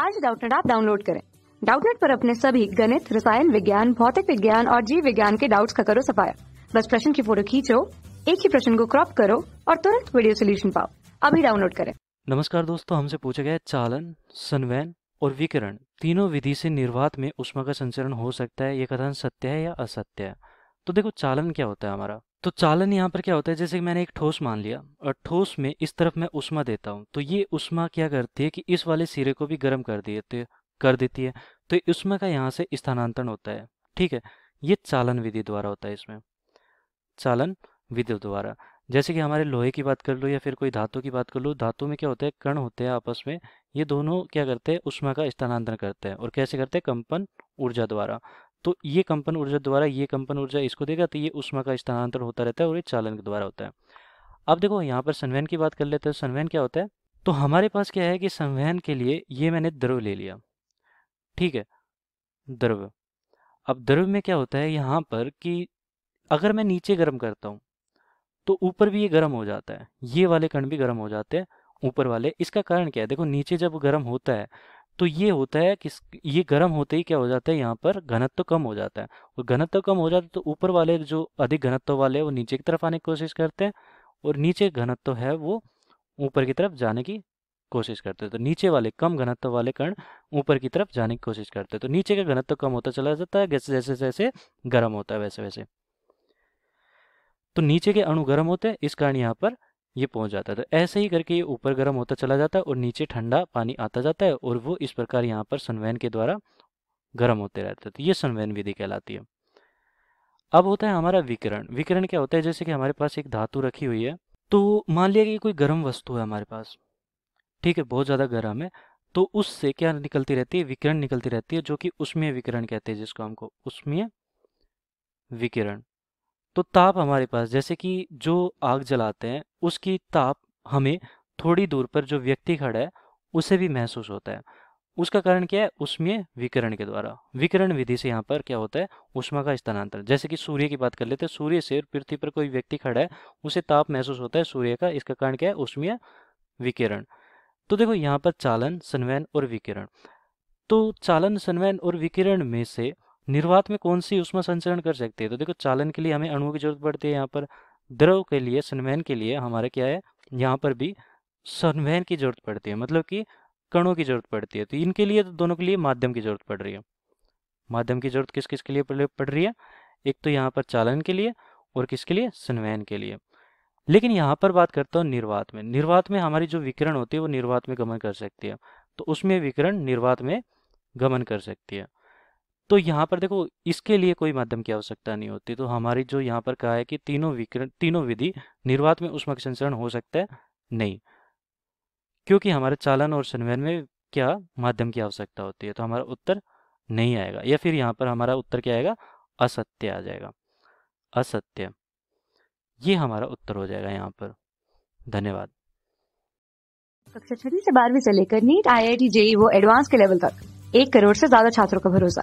आज डाउटनेट आप डाउनलोड करें डाउटनेट पर अपने सभी गणित रसायन विज्ञान भौतिक विज्ञान और जीव विज्ञान के डाउट्स का करो सफाया बस प्रश्न की फोटो खींचो एक ही प्रश्न को क्रॉप करो और तुरंत वीडियो सोल्यूशन पाओ अभी डाउनलोड करें नमस्कार दोस्तों हमसे पूछा गया चालन संवैन और विकिरण तीनों विधि से निर्वात में उष्मा का संचरण हो सकता है ये कथन सत्य है या असत्य है तो देखो चालन क्या होता है हमारा तो चालन यहाँ पर क्या होता है जैसे कि मैंने एक ठोस मान लिया और ठोस में इस तरफ मैं उष्मा देता हूँ तो ये उष्मा क्या करती है कि इस वाले सिरे को भी गर्म कर देती तो कर देती है तो उष्मा का यहाँ से स्थानांतरण होता है ठीक है ये चालन विधि द्वारा होता है इसमें चालन विधि द्वारा जैसे कि हमारे लोहे की बात कर लो या फिर कोई धातु की बात कर लो धातु में क्या होता है कण होते हैं आपस में ये दोनों क्या करते हैं उष्मा का स्थानांतरण करते हैं और कैसे करते हैं कंपन ऊर्जा द्वारा तो ये कंपन ऊर्जा द्वारा ये कंपन ऊर्जा इसको देगा तो ये उष्मा का स्थानांतरण होता रहता है और ये चालन के द्वारा होता है अब देखो यहाँ पर संवहन की बात कर लेते हैं संवहन क्या होता है तो हमारे पास क्या है कि संवहन के लिए ये मैंने द्रव ले लिया ठीक है द्रव्य अब द्रव्य में क्या होता है यहाँ पर कि अगर मैं नीचे गर्म करता हूँ तो ऊपर भी ये गर्म हो जाता है ये वाले कण भी गर्म हो जाते हैं ऊपर वाले इसका कारण क्या है देखो नीचे जब गर्म होता है तो ये होता है कि ये गर्म होते ही क्या हो जाता है यहाँ पर घनत्व कम हो जाता है और घनत्व कम हो जाता है तो ऊपर वाले जो अधिक घनत्व वाले वो नीचे की तरफ आने की कोशिश करते हैं और नीचे घनत्व है वो ऊपर की तरफ जाने की कोशिश करते हैं तो नीचे वाले कम घनत्व वाले कण ऊपर की तरफ जाने की कोशिश करते हैं तो नीचे का घनत्व कम होता चला जाता है जैसे जैसे जैसे गर्म होता है वैसे वैसे तो नीचे के अणु गर्म होते हैं इस कारण यहाँ पर ये पहुंच जाता है तो ऐसे ही करके ये ऊपर गर्म होता चला जाता है और नीचे ठंडा पानी आता जाता है और वो इस प्रकार यहाँ पर सनवैन के द्वारा गर्म होते रहते हैं तो ये सनवैन विधि कहलाती है अब होता है हमारा विकरण विकरण क्या होता है जैसे कि हमारे पास एक धातु रखी हुई है तो मान लिया कि कोई गर्म वस्तु है हमारे पास ठीक है बहुत ज़्यादा गर्म है तो उससे क्या निकलती रहती है विकिरण निकलती रहती है जो कि उसमें विकिरण कहते हैं जिसको हमको उसमें विकिरण तो ताप हमारे पास जैसे कि जो आग जलाते हैं उसकी ताप हमें थोड़ी दूर पर जो व्यक्ति खड़ा है उसे भी महसूस होता है उसका कारण क्या है उसमें विकरण के द्वारा विकरण विधि से यहाँ पर क्या होता है उष्मा का स्थानांतरण जैसे कि सूर्य की बात कर लेते हैं सूर्य से पृथ्वी पर कोई व्यक्ति खड़ा है उसे ताप महसूस होता है सूर्य का इसका कारण क्या है उष्मीय विकिरण तो देखो यहाँ पर चालन संवयन और विकिरण तो चालन संवयन और विकिरण में से निर्वात में कौन सी उष्मा संचरण कर सकती है तो देखो चालन के लिए हमें अणुओं की जरूरत पड़ती है यहाँ पर द्रव के लिए सन्वयन के लिए हमारा क्या है यहाँ पर भी सन्वयन की जरूरत पड़ती है मतलब कि कणों की जरूरत पड़ती है तो इनके लिए तो दोनों के लिए माध्यम की जरूरत पड़ रही है माध्यम की जरूरत किस किस के लिए पड़ रही है एक तो यहाँ पर चालन के लिए और किसके लिए सन्वयन के लिए लेकिन यहाँ पर बात करता हूँ निर्वात में निर्वात में हमारी जो विकरण होती है वो निर्वात में गमन कर सकती है तो उसमें विकरण निर्वात में गमन कर सकती है तो यहाँ पर देखो इसके लिए कोई माध्यम की आवश्यकता नहीं होती तो हमारी जो यहाँ पर कहा है कि तीनों विकरण तीनों विधि निर्वात में उष्मा संचरण हो सकता है नहीं क्योंकि हमारे चालन और संवयन में क्या माध्यम की आवश्यकता होती है तो हमारा उत्तर नहीं आएगा या फिर यहाँ पर हमारा उत्तर क्या आएगा असत्य आ जाएगा असत्य ये हमारा उत्तर हो जाएगा यहाँ पर धन्यवाद कक्षा छठी से बारहवीं से लेकर NEET IIT JEE वो एडवांस के लेवल तक एक करोड़ से ज्यादा छात्रों का भरोसा